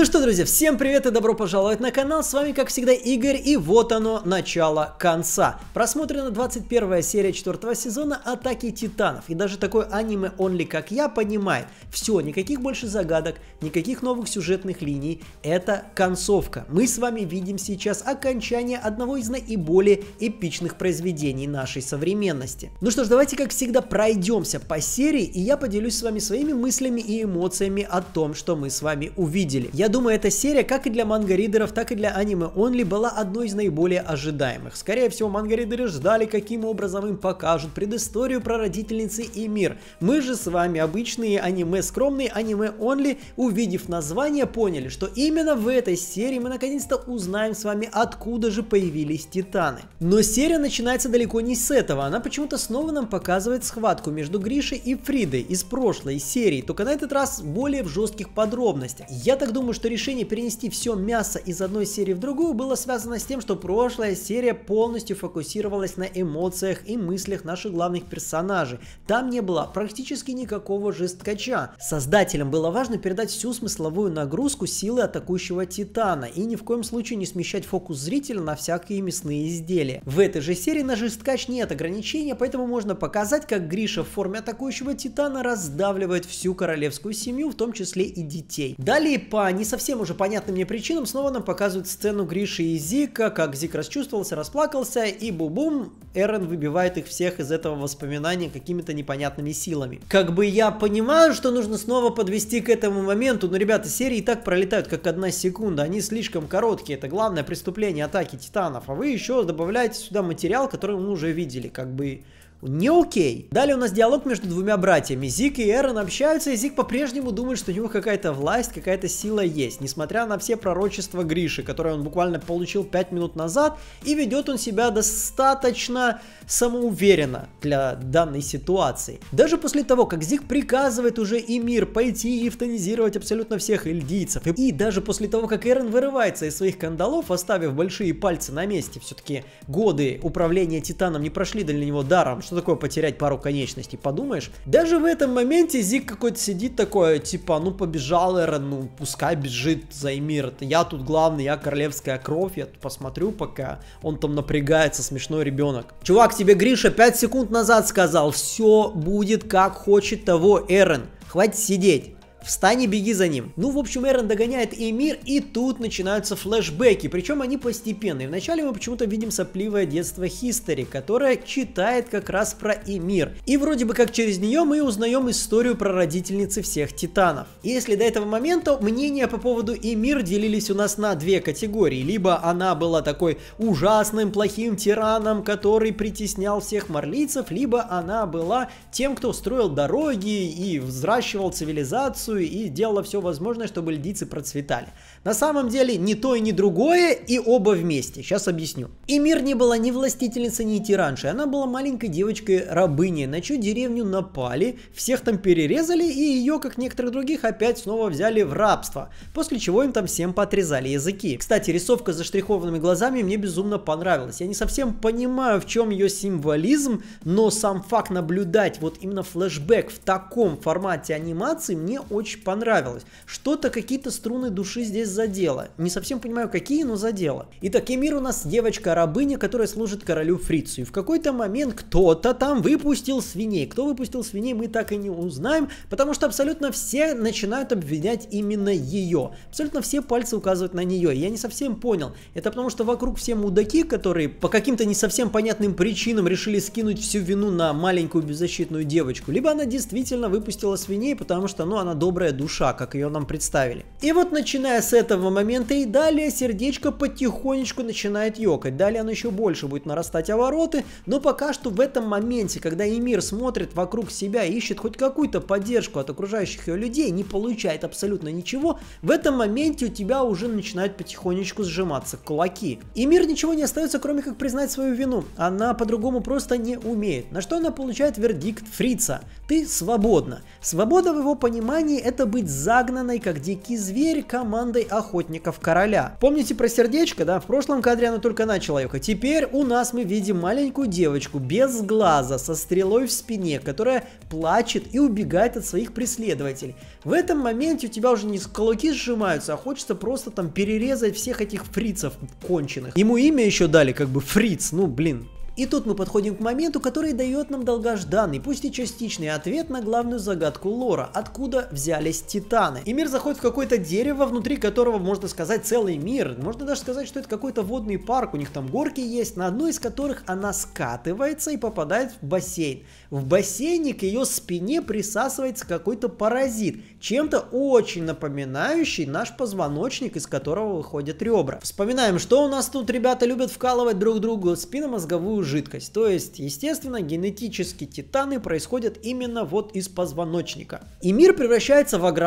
Ну что, друзья, всем привет и добро пожаловать на канал. С вами, как всегда, Игорь. И вот оно, начало конца. Просмотрена 21 серия 4 сезона «Атаки Титанов». И даже такой аниме-онли, как я, понимает. Все, никаких больше загадок, никаких новых сюжетных линий. Это концовка. Мы с вами видим сейчас окончание одного из наиболее эпичных произведений нашей современности. Ну что ж, давайте, как всегда, пройдемся по серии. И я поделюсь с вами своими мыслями и эмоциями о том, что мы с вами увидели. Я думаю, эта серия, как и для манга-ридеров, так и для аниме Only, была одной из наиболее ожидаемых. Скорее всего, манга-ридеры ждали, каким образом им покажут предысторию про родительницы и мир. Мы же с вами, обычные аниме скромные, аниме Only, увидев название, поняли, что именно в этой серии мы наконец-то узнаем с вами, откуда же появились титаны. Но серия начинается далеко не с этого, она почему-то снова нам показывает схватку между Гришей и Фридой из прошлой серии, только на этот раз более в жестких подробностях. Я так думаю, что что решение перенести все мясо из одной серии в другую было связано с тем, что прошлая серия полностью фокусировалась на эмоциях и мыслях наших главных персонажей. Там не было практически никакого жесткача. Создателям было важно передать всю смысловую нагрузку силы атакующего Титана и ни в коем случае не смещать фокус зрителя на всякие мясные изделия. В этой же серии на жесткач нет ограничения, поэтому можно показать, как Гриша в форме атакующего Титана раздавливает всю королевскую семью, в том числе и детей. Далее Пани не совсем уже понятным мне причинам снова нам показывают сцену Гриши и Зика, как Зик расчувствовался, расплакался, и бу-бум, Эрен выбивает их всех из этого воспоминания какими-то непонятными силами. Как бы я понимаю, что нужно снова подвести к этому моменту, но, ребята, серии и так пролетают как одна секунда, они слишком короткие, это главное преступление атаки титанов, а вы еще добавляете сюда материал, который мы уже видели, как бы не окей. Далее у нас диалог между двумя братьями. Зик и Эрон общаются, и Зик по-прежнему думает, что у него какая-то власть, какая-то сила есть, несмотря на все пророчества Гриши, которые он буквально получил 5 минут назад, и ведет он себя достаточно самоуверенно для данной ситуации. Даже после того, как Зик приказывает уже и мир пойти и эвтанизировать абсолютно всех эльдийцев, и, и даже после того, как Эрон вырывается из своих кандалов, оставив большие пальцы на месте, все-таки годы управления Титаном не прошли для него даром, что такое потерять пару конечностей, подумаешь. Даже в этом моменте Зик какой-то сидит такой, типа, ну побежал Эрен, ну пускай бежит, займи Эрт. Я тут главный, я королевская кровь, я тут посмотрю пока. Он там напрягается, смешной ребенок. Чувак, тебе Гриша 5 секунд назад сказал, все будет как хочет того Эрен. Хватит сидеть. Встань и беги за ним. Ну, в общем, Эрен догоняет Эмир, и тут начинаются флешбеки, причем они постепенные. Вначале мы почему-то видим сопливое детство Хистери, которая читает как раз про Эмир. И вроде бы как через нее мы узнаем историю про родительницы всех титанов. Если до этого момента мнения по поводу Эмир делились у нас на две категории. Либо она была такой ужасным, плохим тираном, который притеснял всех марлийцев, либо она была тем, кто строил дороги и взращивал цивилизацию, и делала все возможное, чтобы льдицы процветали. На самом деле ни то и ни другое, и оба вместе. Сейчас объясню. И мир не была ни властительницей, ни тираншей. Она была маленькой девочкой-рабыней, на чью деревню напали, всех там перерезали, и ее, как некоторых других, опять снова взяли в рабство. После чего им там всем подрезали языки. Кстати, рисовка с заштрихованными глазами мне безумно понравилась. Я не совсем понимаю, в чем ее символизм, но сам факт наблюдать вот именно флешбэк в таком формате анимации мне очень понравилось. Что-то, какие-то струны души здесь задела. Не совсем понимаю, какие, но задела. Итак, Эмир у нас девочка-рабыня, которая служит королю Фрицу. И в какой-то момент кто-то там выпустил свиней. Кто выпустил свиней, мы так и не узнаем, потому что абсолютно все начинают обвинять именно ее. Абсолютно все пальцы указывают на нее. Я не совсем понял. Это потому что вокруг все мудаки, которые по каким-то не совсем понятным причинам решили скинуть всю вину на маленькую беззащитную девочку. Либо она действительно выпустила свиней, потому что, ну, она добрая душа, как ее нам представили. И вот начиная с этого момента и далее сердечко потихонечку начинает ёкать. Далее оно еще больше будет нарастать обороты, а но пока что в этом моменте, когда Эмир смотрит вокруг себя и ищет хоть какую-то поддержку от окружающих ее людей, не получает абсолютно ничего, в этом моменте у тебя уже начинают потихонечку сжиматься кулаки. Эмир ничего не остается, кроме как признать свою вину. Она по-другому просто не умеет. На что она получает вердикт фрица. Ты свободна. Свобода в его понимании это быть загнанной, как дикий зверь, командой охотников короля. Помните про сердечко, да? В прошлом кадре оно только начало ехать. Теперь у нас мы видим маленькую девочку без глаза, со стрелой в спине, которая плачет и убегает от своих преследователей. В этом моменте у тебя уже не кулаки сжимаются, а хочется просто там перерезать всех этих фрицев конченых. Ему имя еще дали, как бы фриц, ну блин. И тут мы подходим к моменту, который дает нам долгожданный, пусть и частичный ответ на главную загадку лора, откуда взялись титаны. И мир заходит в какое-то дерево, внутри которого, можно сказать, целый мир. Можно даже сказать, что это какой-то водный парк, у них там горки есть, на одной из которых она скатывается и попадает в бассейн. В бассейне к ее спине присасывается какой-то паразит, чем-то очень напоминающий наш позвоночник, из которого выходят ребра. Вспоминаем, что у нас тут ребята любят вкалывать друг другу спинномозговую жидкость. То есть, естественно, генетически титаны происходят именно вот из позвоночника. И мир превращается в огромного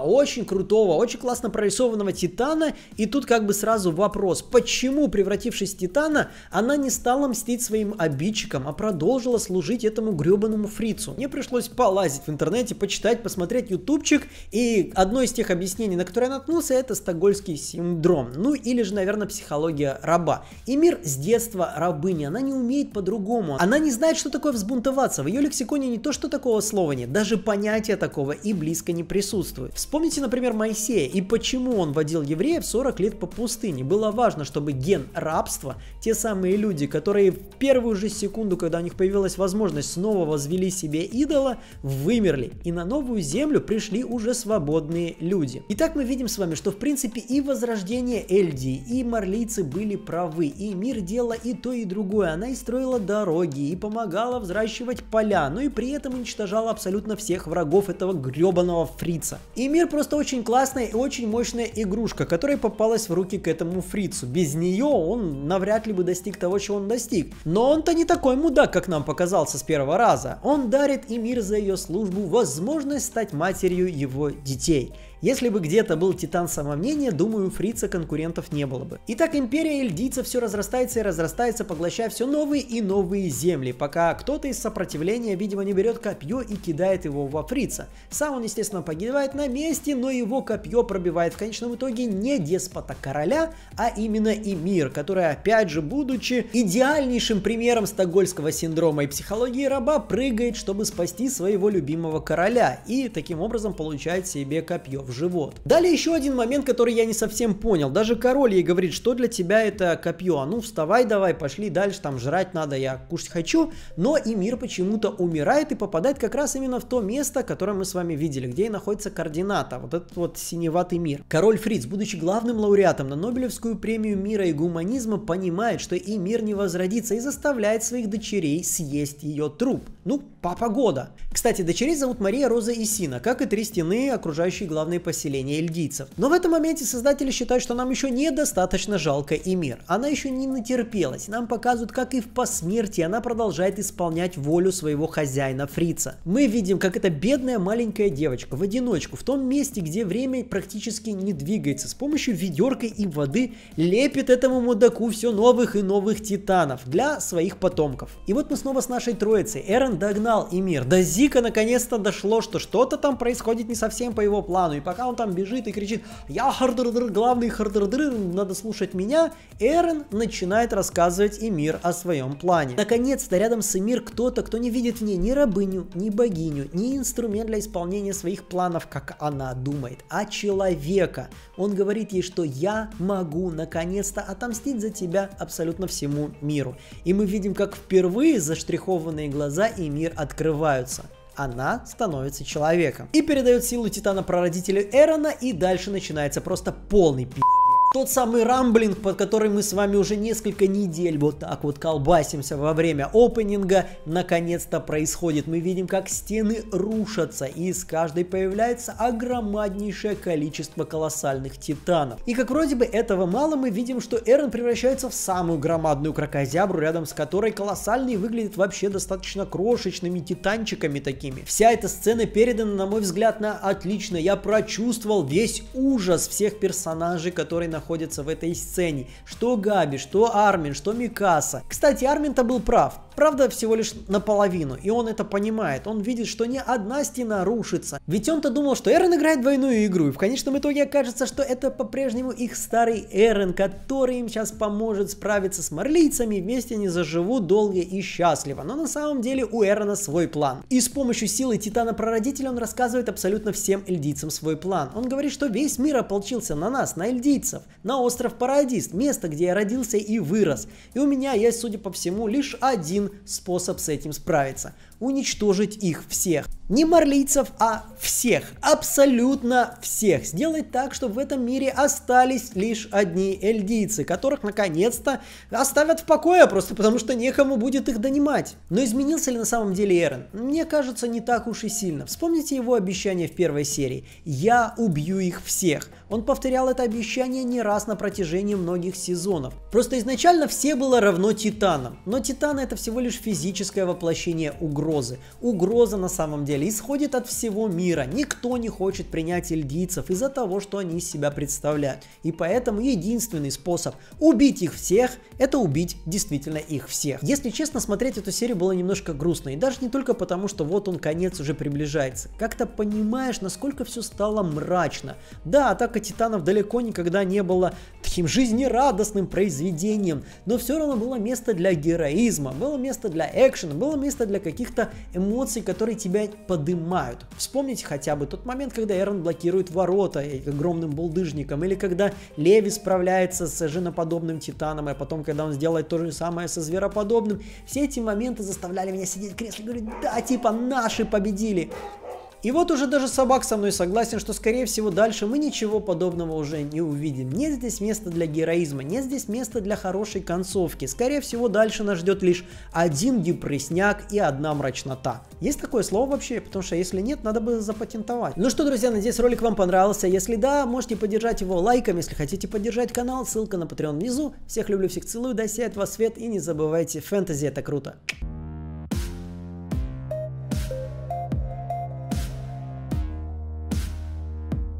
очень крутого, очень классно прорисованного титана. И тут как бы сразу вопрос, почему, превратившись в титана, она не стала мстить своим обидчикам, а продолжила служить этому гребаному фрицу? Мне пришлось полазить в интернете, почитать, посмотреть ютубчик. И одно из тех объяснений, на которое я наткнулся, это стокгольский синдром. Ну или же, наверное, психология раба. И мир с детства рабыня она не умеет умеет по-другому. Она не знает, что такое взбунтоваться. В ее лексиконе не то, что такого слова нет, даже понятия такого и близко не присутствует. Вспомните, например, Моисея и почему он водил евреев 40 лет по пустыне. Было важно, чтобы ген рабства, те самые люди, которые в первую же секунду, когда у них появилась возможность, снова возвели себе идола, вымерли. И на новую землю пришли уже свободные люди. Итак, мы видим с вами, что в принципе и возрождение Эльдии, и марлийцы были правы, и мир делал и то, и другое. Она и строила дороги, и помогала взращивать поля, но и при этом уничтожала абсолютно всех врагов этого гребаного фрица. И мир просто очень классная и очень мощная игрушка, которая попалась в руки к этому фрицу. Без нее он навряд ли бы достиг того, чего он достиг. Но он-то не такой мудак, как нам показался с первого раза. Он дарит и мир за ее службу возможность стать матерью его детей. Если бы где-то был титан самомнения, думаю, фрица конкурентов не было бы. Итак, империя эльдийцев все разрастается и разрастается, поглощая все новые и новые земли, пока кто-то из сопротивления, видимо, не берет копье и кидает его во фрица. Сам он, естественно, погибает на месте, но его копье пробивает в конечном итоге не деспота короля, а именно Эмир, который, опять же, будучи идеальнейшим примером стокгольского синдрома и психологии раба, прыгает, чтобы спасти своего любимого короля и таким образом получает себе копье живот. Далее еще один момент, который я не совсем понял. Даже король ей говорит, что для тебя это копье. А ну вставай давай, пошли дальше, там жрать надо, я кушать хочу. Но и мир почему-то умирает и попадает как раз именно в то место, которое мы с вами видели, где и находится координата. Вот этот вот синеватый мир. Король Фриц, будучи главным лауреатом на Нобелевскую премию мира и гуманизма, понимает, что и мир не возродится и заставляет своих дочерей съесть ее труп. Ну, папа года. Кстати, дочерей зовут Мария Роза и Сина. как и три стены, окружающие главные мирные поселения эльдийцев. Но в этом моменте создатели считают, что нам еще недостаточно жалко Эмир. Она еще не натерпелась. Нам показывают, как и в посмертии она продолжает исполнять волю своего хозяина Фрица. Мы видим, как эта бедная маленькая девочка в одиночку, в том месте, где время практически не двигается, с помощью ведерка и воды лепит этому мудаку все новых и новых титанов для своих потомков. И вот мы снова с нашей троицей. Эрен догнал Эмир. мир. До Зика наконец-то дошло, что что-то там происходит не совсем по его плану. И пока он там бежит и кричит «Я хардердер, главный хардердер, надо слушать меня», Эрен начинает рассказывать Эмир о своем плане. Наконец-то рядом с Эмир кто-то, кто не видит в ней ни рабыню, ни богиню, ни инструмент для исполнения своих планов, как она думает, а человека. Он говорит ей, что «я могу наконец-то отомстить за тебя абсолютно всему миру». И мы видим, как впервые заштрихованные глаза Эмир открываются – она становится человеком. И передает силу Титана прародителю Эрона, и дальше начинается просто полный пи***. Тот самый рамблинг, под который мы с вами уже несколько недель вот так вот колбасимся во время опенинга, наконец-то происходит. Мы видим, как стены рушатся, и с каждой появляется огромнейшее количество колоссальных титанов. И как вроде бы этого мало, мы видим, что Эрн превращается в самую громадную крокозябру, рядом с которой колоссальный выглядит вообще достаточно крошечными титанчиками такими. Вся эта сцена передана, на мой взгляд, на отлично. Я прочувствовал весь ужас всех персонажей, которые на находятся в этой сцене. Что Габи, что Армин, что Микаса. Кстати, Армин-то был прав. Правда, всего лишь наполовину, и он это понимает. Он видит, что ни одна стена рушится. Ведь он-то думал, что Эрен играет двойную игру, и в конечном итоге окажется, что это по-прежнему их старый Эрен, который им сейчас поможет справиться с марлийцами, вместе они заживут долго и счастливо. Но на самом деле у Эрена свой план. И с помощью силы Титана-прародителя он рассказывает абсолютно всем эльдийцам свой план. Он говорит, что весь мир ополчился на нас, на эльдийцев на остров Парадис, место, где я родился и вырос. И у меня есть, судя по всему, лишь один способ с этим справиться. Уничтожить их всех. Не марлийцев, а всех. Абсолютно всех. Сделать так, чтобы в этом мире остались лишь одни эльдийцы, которых наконец-то оставят в покое, просто потому что некому будет их донимать. Но изменился ли на самом деле Эрен? Мне кажется, не так уж и сильно. Вспомните его обещание в первой серии. Я убью их всех. Он повторял это обещание не раз на протяжении многих сезонов. Просто изначально все было равно Титанам. Но Титаны это всего лишь физическое воплощение угрозы. Угроза на самом деле исходит от всего мира. Никто не хочет принять эльдийцев из-за того, что они из себя представляют. И поэтому единственный способ убить их всех, это убить действительно их всех. Если честно, смотреть эту серию было немножко грустно. И даже не только потому, что вот он конец уже приближается. Как-то понимаешь, насколько все стало мрачно. Да, атака Титанов далеко никогда не было, таким жизнерадостным произведением, но все равно было место для героизма, было место для экшена, было место для каких-то эмоций, которые тебя подымают. Вспомните хотя бы тот момент, когда Эрон блокирует ворота огромным булдыжником, или когда Леви справляется с женоподобным Титаном, а потом, когда он сделает то же самое со звероподобным. Все эти моменты заставляли меня сидеть в кресле и говорить, да, типа, наши победили. И вот уже даже собак со мной согласен, что скорее всего дальше мы ничего подобного уже не увидим. Нет здесь места для героизма, нет здесь места для хорошей концовки. Скорее всего дальше нас ждет лишь один депрессняк и одна мрачнота. Есть такое слово вообще? Потому что если нет, надо бы запатентовать. Ну что, друзья, надеюсь ролик вам понравился. Если да, можете поддержать его лайком. Если хотите поддержать канал, ссылка на Patreon внизу. Всех люблю, всех целую, да вас свет и не забывайте, фэнтези это круто.